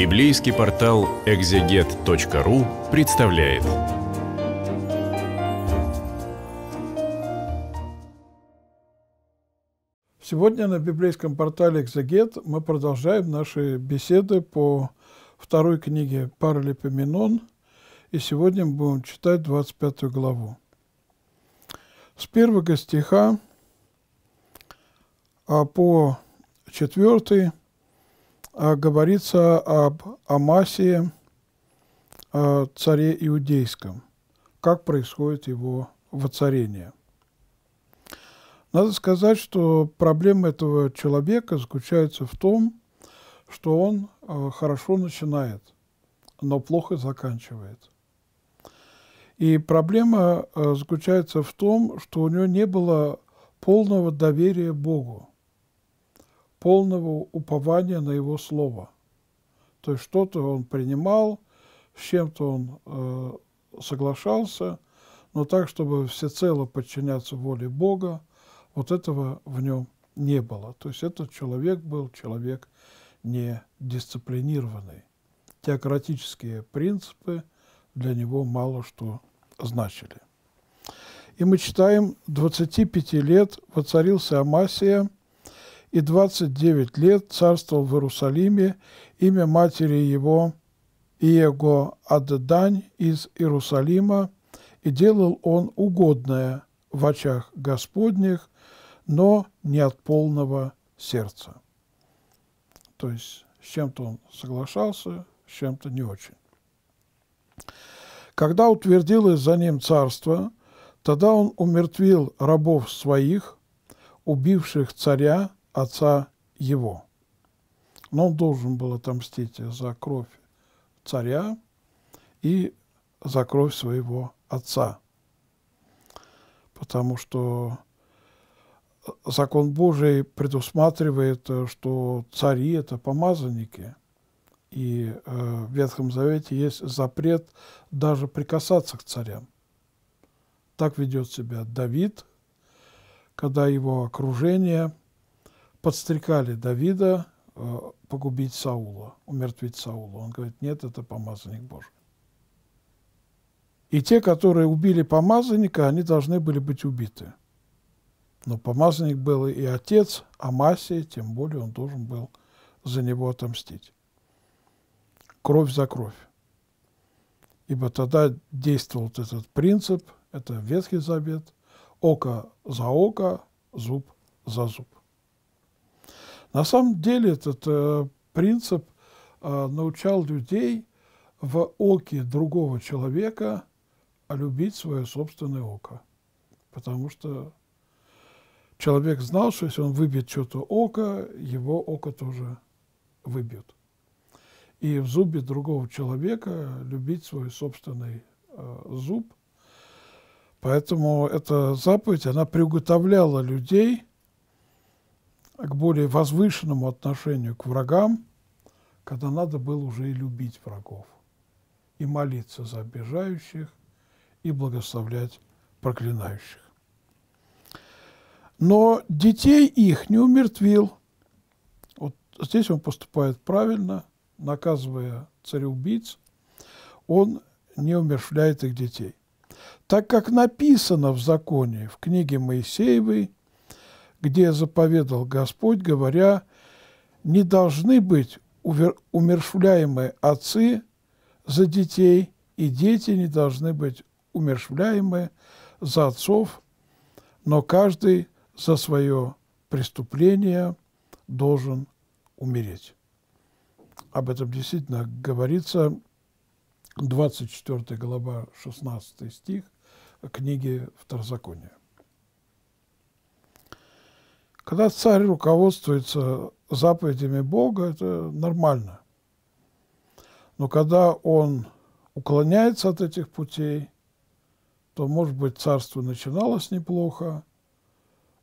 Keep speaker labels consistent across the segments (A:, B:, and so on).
A: Библейский портал экзегет.ру представляет. Сегодня на библейском портале «Экзегет» мы продолжаем наши беседы по второй книге «Паралипоменон», и сегодня мы будем читать 25 главу. С первого стиха а по четвертый а, говорится об Амасии, а, царе иудейском, как происходит его воцарение. Надо сказать, что проблема этого человека заключается в том, что он а, хорошо начинает, но плохо заканчивает. И проблема заключается в том, что у него не было полного доверия Богу полного упования на его слово. То есть что-то он принимал, с чем-то он э, соглашался, но так, чтобы всецело подчиняться воле Бога, вот этого в нем не было. То есть этот человек был человек не дисциплинированный. Теократические принципы для него мало что значили. И мы читаем, 25 лет воцарился Амасия – и 29 лет царствовал в Иерусалиме, имя матери его Иего Аддань из Иерусалима, и делал он угодное в очах Господних, но не от полного сердца. То есть с чем-то он соглашался, с чем-то не очень. Когда утвердилось за ним царство, тогда он умертвил рабов своих, убивших царя, отца его. Но он должен был отомстить за кровь царя и за кровь своего отца, потому что э, закон Божий предусматривает, э, что цари – это помазанники, и э, в Ветхом Завете есть запрет даже прикасаться к царям. Так ведет себя Давид, когда его окружение – подстрекали Давида э, погубить Саула, умертвить Саула. Он говорит, нет, это помазанник Божий. И те, которые убили помазанника, они должны были быть убиты. Но помазанник был и отец Амасия, тем более он должен был за него отомстить. Кровь за кровь. Ибо тогда действовал этот принцип, это Ветхий Завет, око за око, зуб за зуб. На самом деле этот э, принцип э, научал людей в оке другого человека любить свое собственное око. Потому что человек знал, что если он выбьет что-то око, его око тоже выбьет. И в зубе другого человека любить свой собственный э, зуб. Поэтому эта заповедь, она приуготовляла людей – к более возвышенному отношению к врагам, когда надо было уже и любить врагов, и молиться за обижающих, и благословлять проклинающих. Но детей их не умертвил. Вот здесь он поступает правильно, наказывая цареубийц, он не умершвляет их детей. Так как написано в законе, в книге Моисеевой, где заповедал Господь, говоря, «Не должны быть умершвляемы отцы за детей, и дети не должны быть умершвляемы за отцов, но каждый за свое преступление должен умереть». Об этом действительно говорится 24 глава, 16 стих книги Второзакония. Когда царь руководствуется заповедями Бога, это нормально. Но когда он уклоняется от этих путей, то, может быть, царство начиналось неплохо,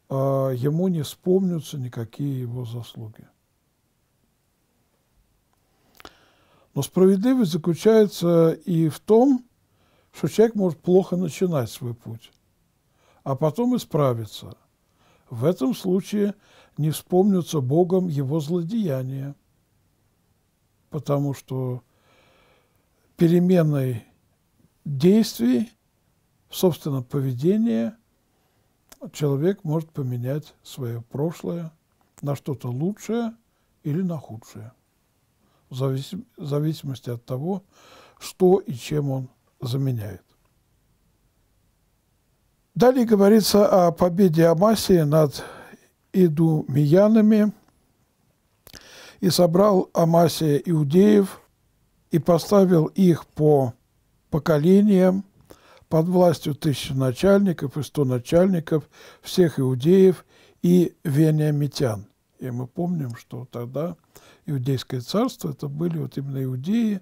A: а ему не вспомнятся никакие его заслуги. Но справедливость заключается и в том, что человек может плохо начинать свой путь, а потом исправиться – в этом случае не вспомнятся Богом его злодеяния, потому что переменой действий собственно собственном поведении человек может поменять свое прошлое на что-то лучшее или на худшее, в зависимости от того, что и чем он заменяет. Далее говорится о победе Амасии над идумиянами. «И собрал Амасия иудеев и поставил их по поколениям под властью тысячи начальников и сто начальников всех иудеев и вениамитян». И мы помним, что тогда Иудейское царство – это были вот именно иудеи,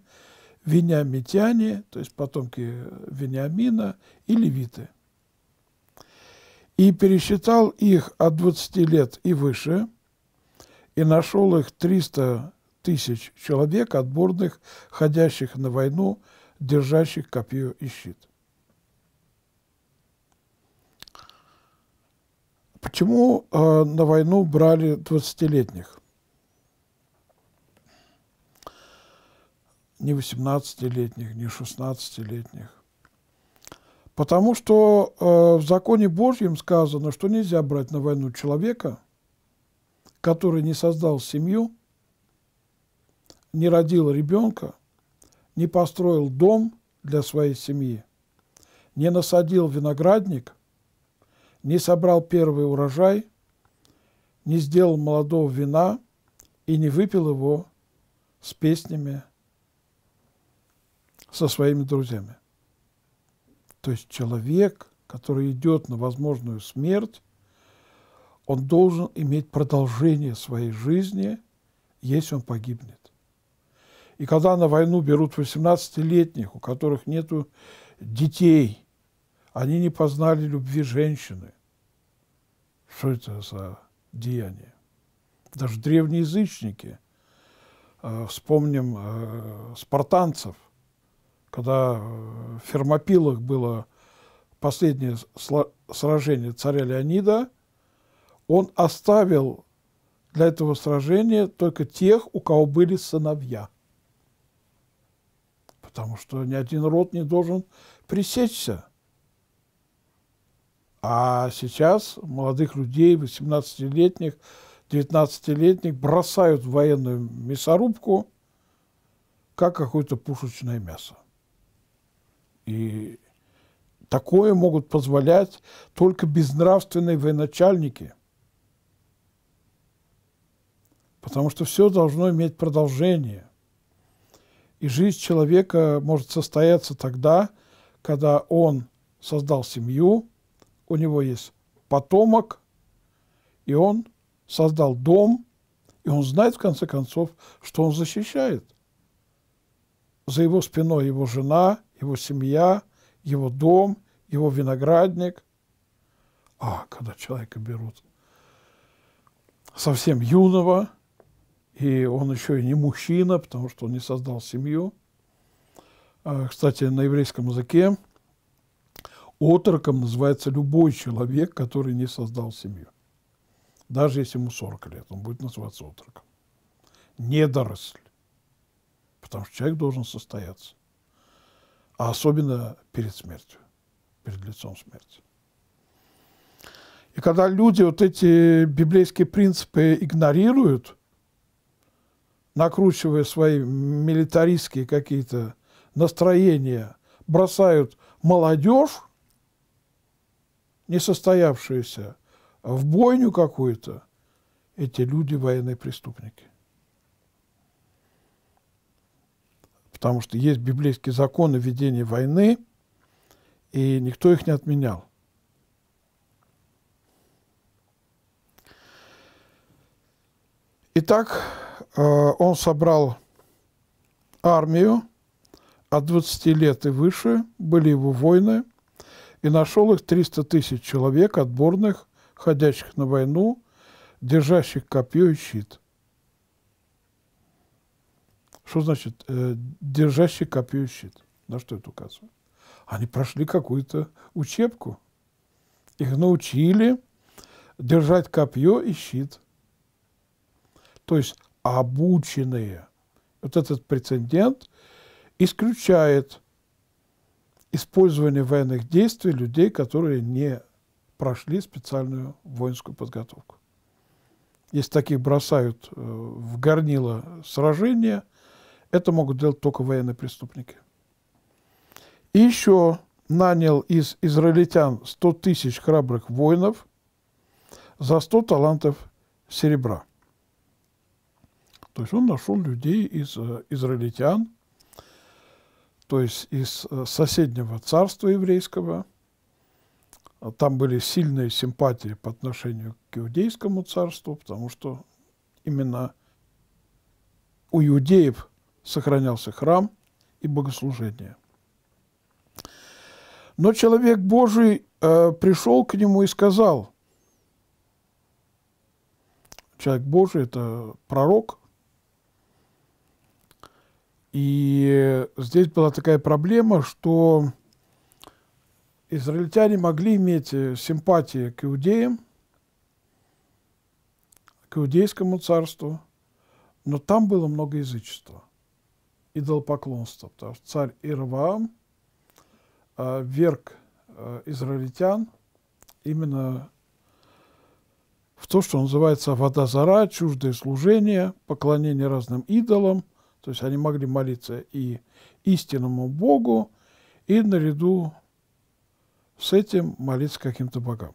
A: вениамитяне, то есть потомки Вениамина и левиты – и пересчитал их от 20 лет и выше, и нашел их 300 тысяч человек, отборных, ходящих на войну, держащих копье и щит. Почему э, на войну брали 20-летних? Не 18-летних, не 16-летних. Потому что э, в законе Божьем сказано, что нельзя брать на войну человека, который не создал семью, не родил ребенка, не построил дом для своей семьи, не насадил виноградник, не собрал первый урожай, не сделал молодого вина и не выпил его с песнями со своими друзьями. То есть человек, который идет на возможную смерть, он должен иметь продолжение своей жизни, если он погибнет. И когда на войну берут 18-летних, у которых нет детей, они не познали любви женщины. Что это за деяние? Даже древние язычники, э, вспомним э, спартанцев – когда э, в Фермопилах было последнее сражение царя Леонида, он оставил для этого сражения только тех, у кого были сыновья. Потому что ни один род не должен пресечься. А сейчас молодых людей, 18-летних, 19-летних, бросают в военную мясорубку, как какое-то пушечное мясо. И такое могут позволять только безнравственные военачальники. Потому что все должно иметь продолжение. И жизнь человека может состояться тогда, когда он создал семью, у него есть потомок, и он создал дом, и он знает, в конце концов, что он защищает. За его спиной его жена, его семья, его дом, его виноградник. А когда человека берут совсем юного, и он еще и не мужчина, потому что он не создал семью. А, кстати, на еврейском языке отроком называется любой человек, который не создал семью. Даже если ему 40 лет, он будет называться отроком. Недоросль. Потому что человек должен состояться а особенно перед смертью, перед лицом смерти. И когда люди вот эти библейские принципы игнорируют, накручивая свои милитаристские какие-то настроения, бросают молодежь, несостоявшуюся, в бойню какую-то, эти люди военные преступники. потому что есть библейские законы ведения войны, и никто их не отменял. Итак, э, он собрал армию от 20 лет и выше, были его войны, и нашел их 300 тысяч человек, отборных, ходящих на войну, держащих копье и щит. Что значит э, держащий копье щит? На что это указывает? Они прошли какую-то учебку. Их научили держать копье и щит. То есть обученные. Вот этот прецедент исключает использование военных действий людей, которые не прошли специальную воинскую подготовку. Если таких бросают э, в горнило сражения – это могут делать только военные преступники. И еще нанял из израильтян 100 тысяч храбрых воинов за 100 талантов серебра. То есть он нашел людей из э, израильтян, то есть из э, соседнего царства еврейского. Там были сильные симпатии по отношению к иудейскому царству, потому что именно у иудеев сохранялся храм и богослужение. Но человек Божий э, пришел к нему и сказал, человек Божий – это пророк, и здесь была такая проблема, что израильтяне могли иметь э, симпатии к иудеям, к иудейскому царству, но там было много язычества – идолопоклонства, потому что царь Ирваам э, а, верг э, израильтян именно в то, что называется вода зара, чуждое служение, поклонение разным идолам, то есть они могли молиться и истинному Богу, и наряду с этим молиться каким-то богам.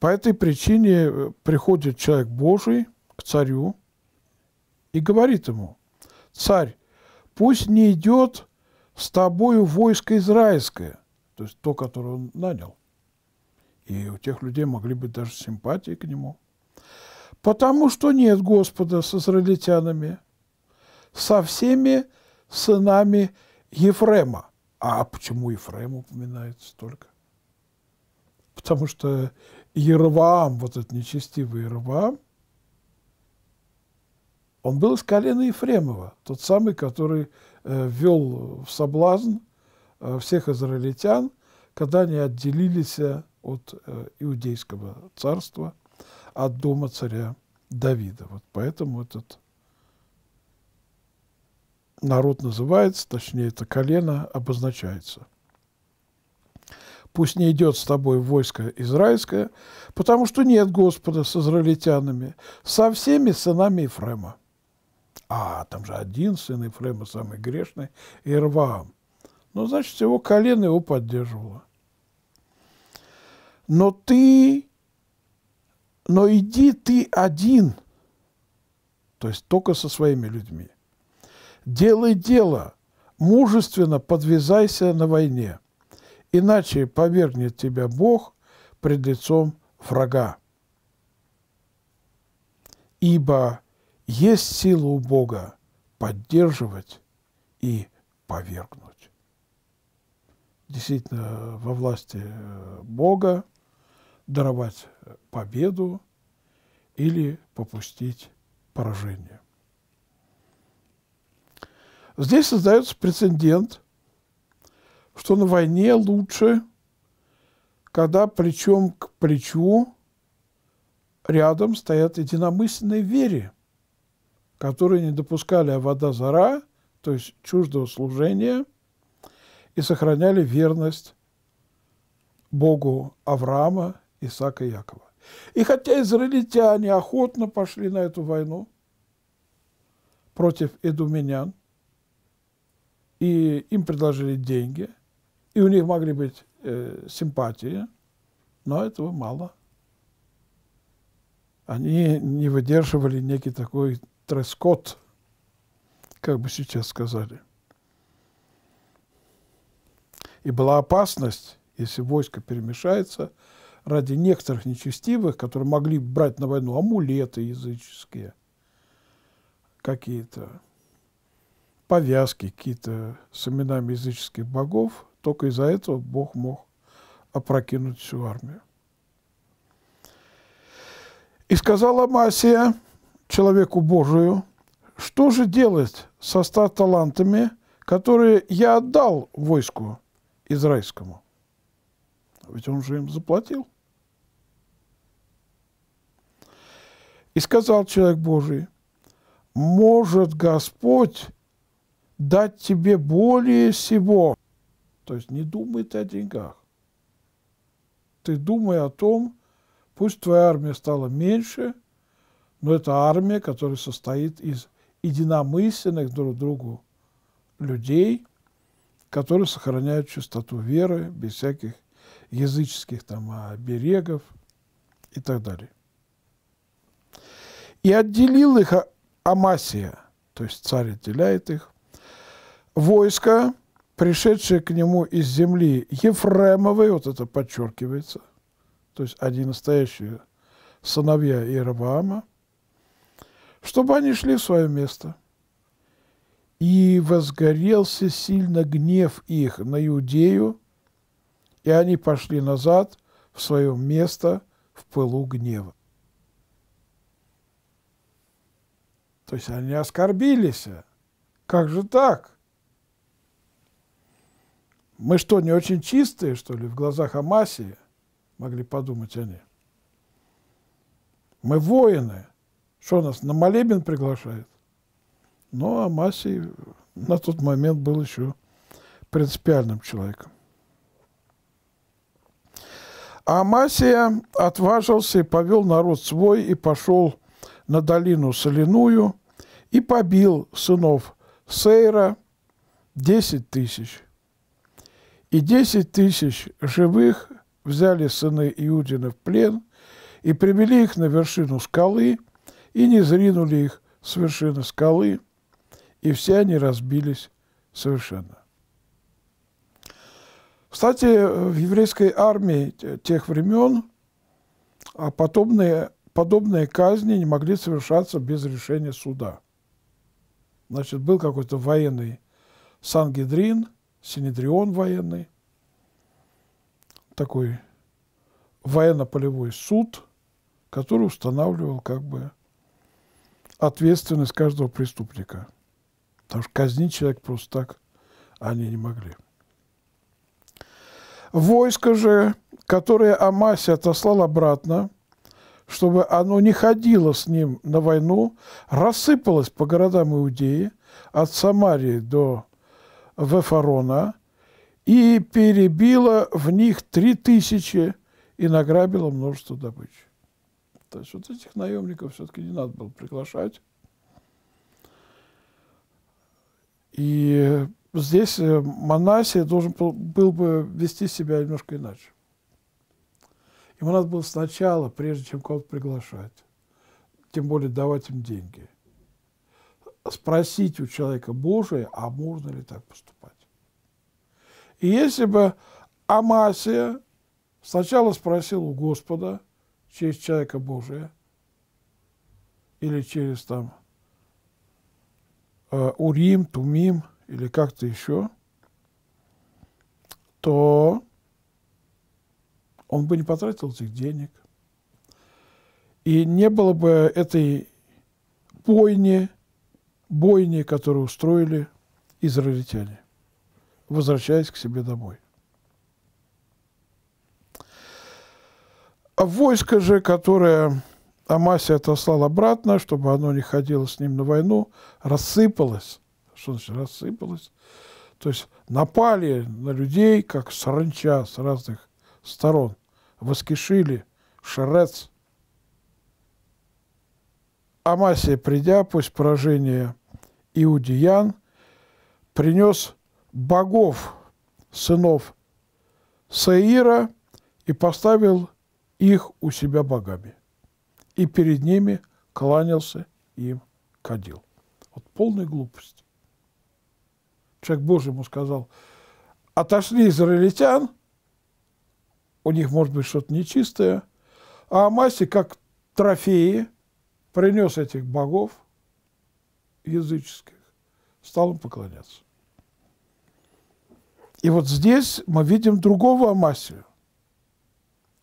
A: По этой причине э, приходит человек Божий к царю и говорит ему – царь, пусть не идет с тобою войско израильское, то есть то, которое он нанял. И у тех людей могли быть даже симпатии к нему. Потому что нет Господа с израильтянами, со всеми сынами Ефрема. А почему Ефрем упоминается только? Потому что Ероваам, вот этот нечестивый Ероваам, он был из колена Ефремова, тот самый, который э, ввел в соблазн э, всех израильтян, когда они отделились э, от иудейского царства, от дома царя Давида. Вот поэтому этот народ называется, точнее, это колено обозначается. Пусть не идет с тобой войско израильское, потому что нет Господа с израильтянами, со всеми сынами Ефрема. А, там же один сын Ефрема самый грешный, Ирваам. Ну, значит, его колено его поддерживало. Но ты, но иди ты один, то есть только со своими людьми. Делай дело, мужественно подвязайся на войне, иначе повернет тебя Бог пред лицом врага. Ибо есть сила у Бога поддерживать и повергнуть. Действительно, во власти э, Бога даровать победу или попустить поражение. Здесь создается прецедент, что на войне лучше, когда плечом к плечу рядом стоят единомысленные вере, которые не допускали а зара, то есть чуждого служения, и сохраняли верность Богу Авраама, Исаака и Якова. И хотя израильтяне охотно пошли на эту войну против эдуменян, и им предложили деньги, и у них могли быть э, симпатии, но этого мало. Они не выдерживали некий такой дресс как бы сейчас сказали. И была опасность, если войско перемешается, ради некоторых нечестивых, которые могли брать на войну амулеты языческие, какие-то повязки, какие-то с именами языческих богов, только из-за этого Бог мог опрокинуть всю армию. И сказала Масия, человеку Божию, что же делать со ста талантами, которые я отдал войску израильскому? Ведь он же им заплатил. И сказал человек Божий, может Господь дать тебе более всего. То есть не думай ты о деньгах. Ты думай о том, пусть твоя армия стала меньше – но это армия, которая состоит из единомысленных друг другу людей, которые сохраняют чистоту веры без всяких языческих там а, оберегов и так далее. И отделил их а-, Амасия, то есть царь отделяет их, войско, пришедшее к нему из земли Ефремовой, вот это подчеркивается, то есть они настоящие сыновья Иероваама, чтобы они шли в свое место. И возгорелся сильно гнев их на Иудею, и они пошли назад в свое место в пылу гнева. То есть они оскорбились. Как же так? Мы что, не очень чистые, что ли, в глазах Амасии? Могли подумать они. Мы воины – что нас, на молебен приглашает? Ну, а Масей на тот момент был еще принципиальным человеком. А Масия отважился и повел народ свой, и пошел на долину Соляную, и побил сынов Сейра десять тысяч. И десять тысяч живых взяли сыны Иудина в плен и привели их на вершину скалы – и не зринули их с вершины скалы, и все они разбились совершенно. Кстати, в еврейской армии тех времен а подобные, подобные казни не могли совершаться без решения суда. Значит, был какой-то военный Сангедрин, Синедрион военный, такой военно-полевой суд, который устанавливал как бы ответственность каждого преступника. Потому что казнить человек просто так они не могли. Войско же, которое Амасия отослал обратно, чтобы оно не ходило с ним на войну, рассыпалось по городам Иудеи от Самарии до Вефарона и перебило в них три тысячи и награбило множество добычи. То есть вот этих наемников все-таки не надо было приглашать. И здесь э, Манасия должен был бы вести себя немножко иначе. Ему надо было сначала, прежде чем кого-то приглашать, тем более давать им деньги, спросить у человека Божия, а можно ли так поступать. И если бы Амасия сначала спросил у Господа – через человека Божия или через там э, Урим, Тумим или как-то еще, то он бы не потратил этих денег. И не было бы этой бойни, бойни, которую устроили израильтяне, возвращаясь к себе домой. Войско же, которое Амасия отослал обратно, чтобы оно не ходило с ним на войну, рассыпалось. Что значит рассыпалось? То есть напали на людей, как саранча с разных сторон. Воскишили Шарец. Амасия, придя, пусть поражение иудеян, принес богов, сынов Саира, и поставил их у себя богами. И перед ними кланялся им кадил. Вот полная глупость. Человек Божий ему сказал, отошли израильтян, у них может быть что-то нечистое, а Амаси как трофеи принес этих богов языческих, стал им поклоняться. И вот здесь мы видим другого Амасию,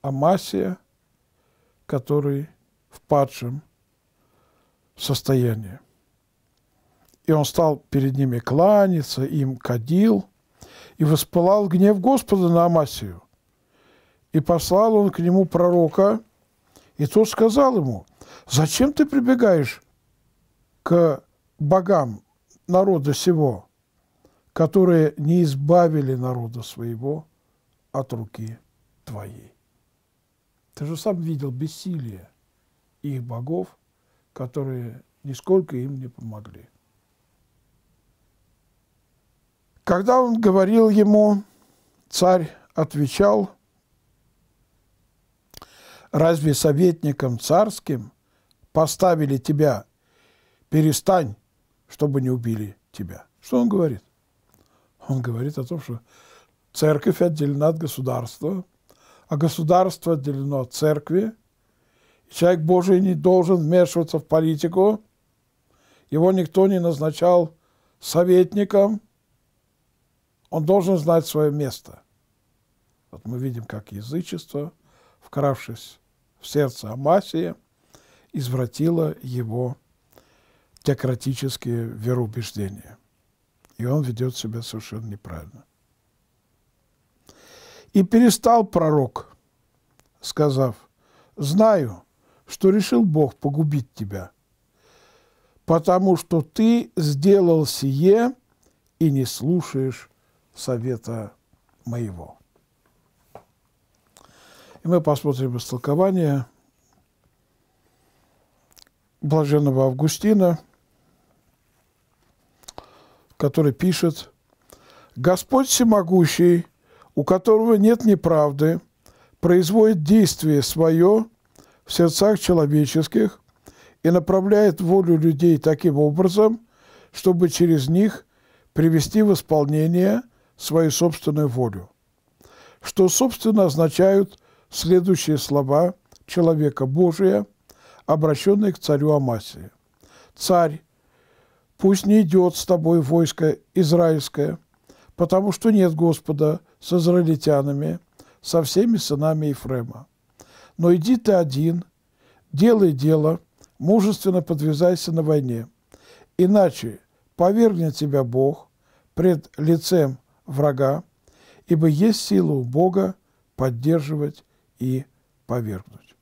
A: Амасия, который в падшем состоянии. И он стал перед ними кланяться, им кадил, и воспылал гнев Господа на Амасию. И послал он к нему пророка, и тот сказал ему, «Зачем ты прибегаешь к богам народа сего, которые не избавили народа своего от руки твоей?» Ты же сам видел бессилие их богов, которые нисколько им не помогли. Когда он говорил ему, царь отвечал, «Разве советником царским поставили тебя? Перестань, чтобы не убили тебя». Что он говорит? Он говорит о том, что церковь отделена от государства – а государство отделено от церкви. Человек Божий не должен вмешиваться в политику. Его никто не назначал советником. Он должен знать свое место. Вот мы видим, как язычество, вкравшись в сердце Амасия, извратило его теократические вероубеждения. И он ведет себя совершенно неправильно. И перестал пророк, сказав, «Знаю, что решил Бог погубить тебя, потому что ты сделал сие и не слушаешь совета моего». И мы посмотрим истолкование блаженного Августина, который пишет, «Господь всемогущий у которого нет неправды, производит действие свое в сердцах человеческих и направляет волю людей таким образом, чтобы через них привести в исполнение свою собственную волю, что, собственно, означают следующие слова человека Божия, обращенные к царю Амасии. «Царь, пусть не идет с тобой войско израильское, потому что нет Господа – с израильтянами, со всеми сынами Ефрема. Но иди ты один, делай дело, мужественно подвязайся на войне, иначе повергнет тебя Бог пред лицем врага, ибо есть сила у Бога поддерживать и повергнуть.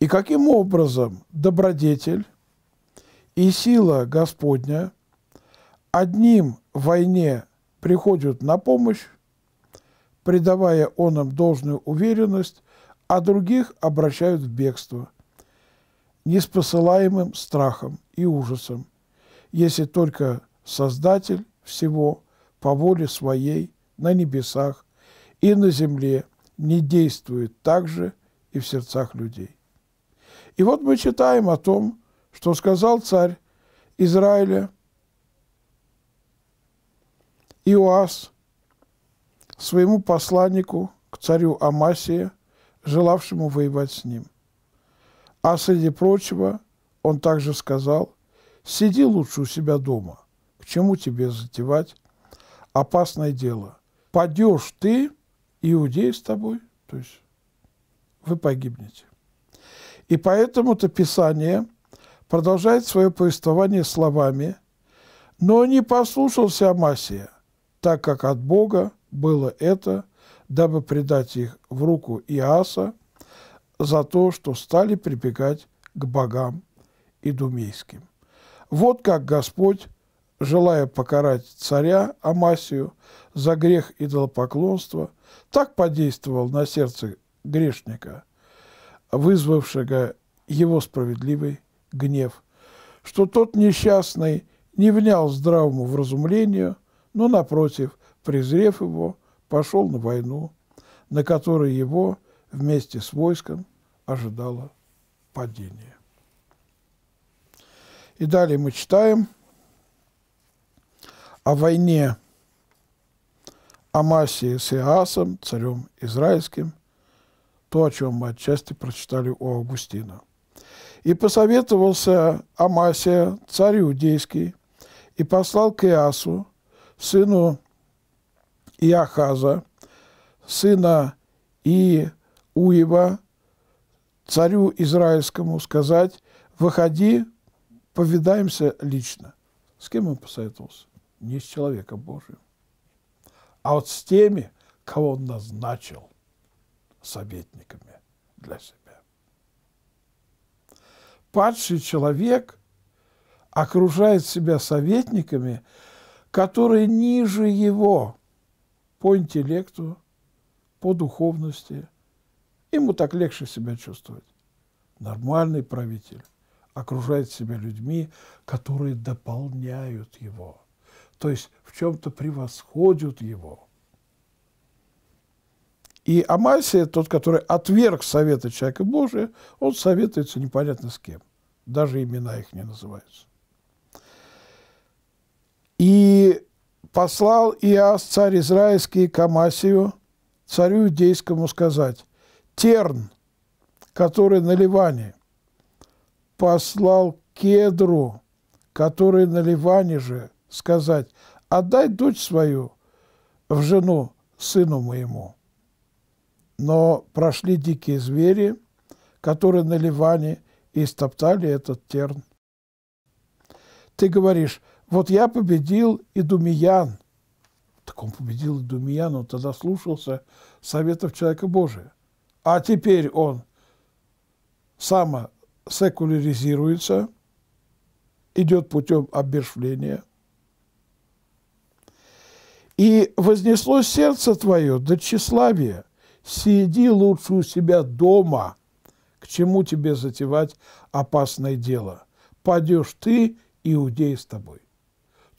A: И каким образом добродетель и сила Господня одним в войне приходят на помощь, придавая он им должную уверенность, а других обращают в бегство, неспосылаемым страхом и ужасом, если только Создатель всего по воле своей на небесах и на земле не действует так же и в сердцах людей. И вот мы читаем о том, что сказал царь Израиля – Иоас своему посланнику, к царю Амасия, желавшему воевать с ним. А среди прочего он также сказал, «Сиди лучше у себя дома, к чему тебе затевать опасное дело? Падешь ты, иудей с тобой, то есть вы погибнете». И поэтому-то Писание продолжает свое повествование словами, «Но не послушался Амасия, так как от Бога было это, дабы предать их в руку Иаса за то, что стали прибегать к богам идумейским. Вот как Господь, желая покарать царя Амасию за грех идолопоклонства, так подействовал на сердце грешника, вызвавшего его справедливый гнев, что тот несчастный не внял здравому вразумлению – но, напротив, презрев его, пошел на войну, на которой его вместе с войском ожидало падение. И далее мы читаем о войне Амасии с Иасом, царем израильским, то, о чем мы отчасти прочитали у Августина. И посоветовался Амасия, царь иудейский, и послал к Иасу, сыну Иохаза, сына Иуева, царю Израильскому сказать, выходи, повидаемся лично. С кем он посоветовался? Не с человеком Божьим, а вот с теми, кого он назначил советниками для себя. Падший человек окружает себя советниками – которые ниже его по интеллекту, по духовности. Ему так легче себя чувствовать. Нормальный правитель окружает себя людьми, которые дополняют его, то есть в чем-то превосходят его. И Амасия, тот, который отверг советы человека Божия, он советуется непонятно с кем. Даже имена их не называются. И послал Иас, царь израильский, к Амасию, царю иудейскому, сказать, «Терн, который на Ливане, послал Кедру, который на Ливане же, сказать, отдай дочь свою в жену сыну моему». Но прошли дикие звери, которые на Ливане, и стоптали этот терн. Ты говоришь, вот я победил Идумиян. Так он победил Идумиян, он тогда слушался советов человека Божия. А теперь он самосекуляризируется, идет путем обмершвления. И вознесло сердце твое до тщеславия, сиди лучше у себя дома, к чему тебе затевать опасное дело. Падешь ты, иудей с тобой.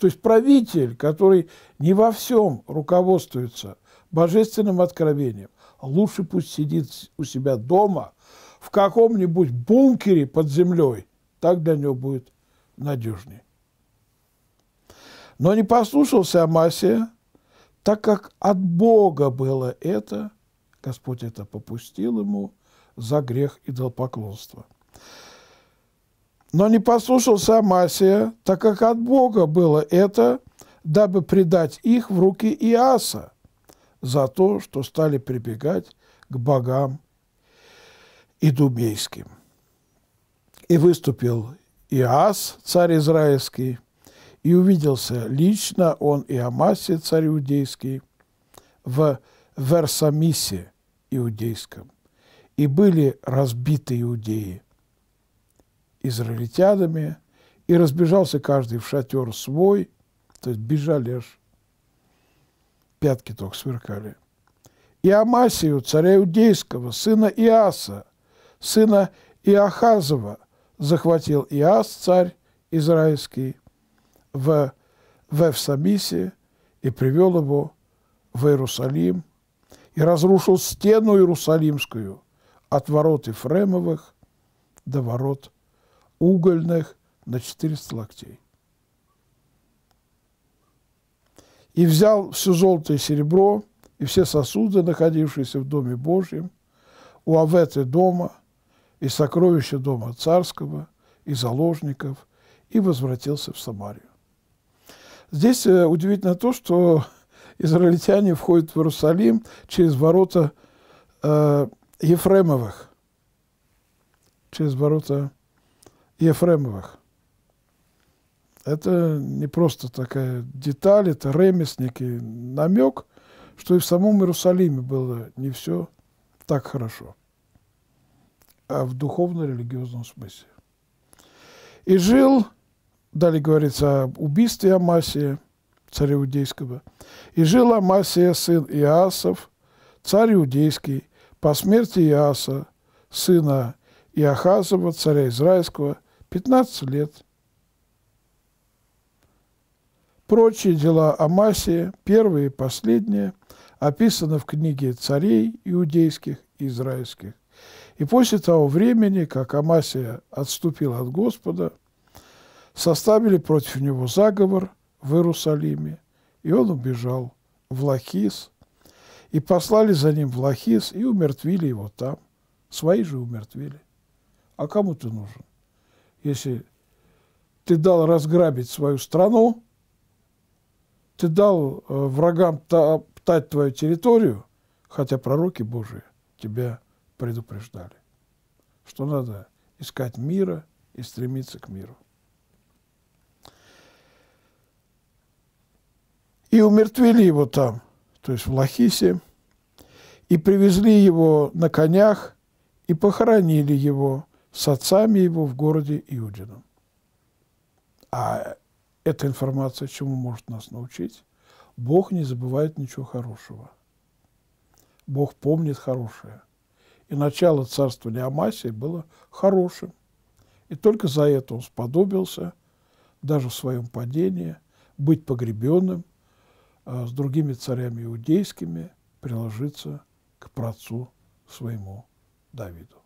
A: То есть правитель, который не во всем руководствуется божественным откровением, лучше пусть сидит у себя дома в каком-нибудь бункере под землей. Так для него будет надежнее. Но не послушался Амасия, так как от Бога было это, Господь это попустил ему за грех идолопоклонства. поклонства. Но не послушался Амасия, так как от Бога было это, дабы предать их в руки Иаса за то, что стали прибегать к богам идумейским. И выступил Иас, царь израильский, и увиделся лично он и Амасия, царь иудейский, в Версамисе иудейском. И были разбиты иудеи израильтянами, и разбежался каждый в шатер свой, то есть бежали аж, пятки только сверкали. И Амасию, царя Иудейского, сына Иаса, сына Иохазова, захватил Иас, царь израильский, в Вевсамисе и привел его в Иерусалим и разрушил стену Иерусалимскую от ворот Ефремовых до ворот угольных на 400 локтей. И взял все золото и серебро, и все сосуды, находившиеся в Доме Божьем, у Аветы дома, и сокровища дома царского, и заложников, и возвратился в Самарию. Здесь э, удивительно то, что израильтяне входят в Иерусалим через ворота э, Ефремовых, через ворота Ефремовых. Ефремовых. Это не просто такая деталь, это ремесники, намек, что и в самом Иерусалиме было не все так хорошо, а в духовно-религиозном смысле. И жил, далее говорится об убийстве Амасия, царя иудейского, и жил Амасия, сын Иасов, царь иудейский, по смерти Иаса, сына Иахазова царя Израильского, 15 лет. Прочие дела Амасия, первые и последние, описаны в книге царей иудейских и израильских. И после того времени, как Амасия отступил от Господа, составили против него заговор в Иерусалиме, и он убежал в Лахис, и послали за ним в Лахис, и умертвили его там. Свои же умертвили. А кому ты нужен? если ты дал разграбить свою страну, ты дал э, врагам топтать твою территорию, хотя пророки Божии тебя предупреждали, что надо искать мира и стремиться к миру. И умертвили его там, то есть в Лахисе, и привезли его на конях, и похоронили его – с отцами его в городе Иудином. А эта информация чему может нас научить? Бог не забывает ничего хорошего. Бог помнит хорошее. И начало царствования Амасии было хорошим. И только за это он сподобился, даже в своем падении, быть погребенным а с другими царями иудейскими, приложиться к працу своему Давиду.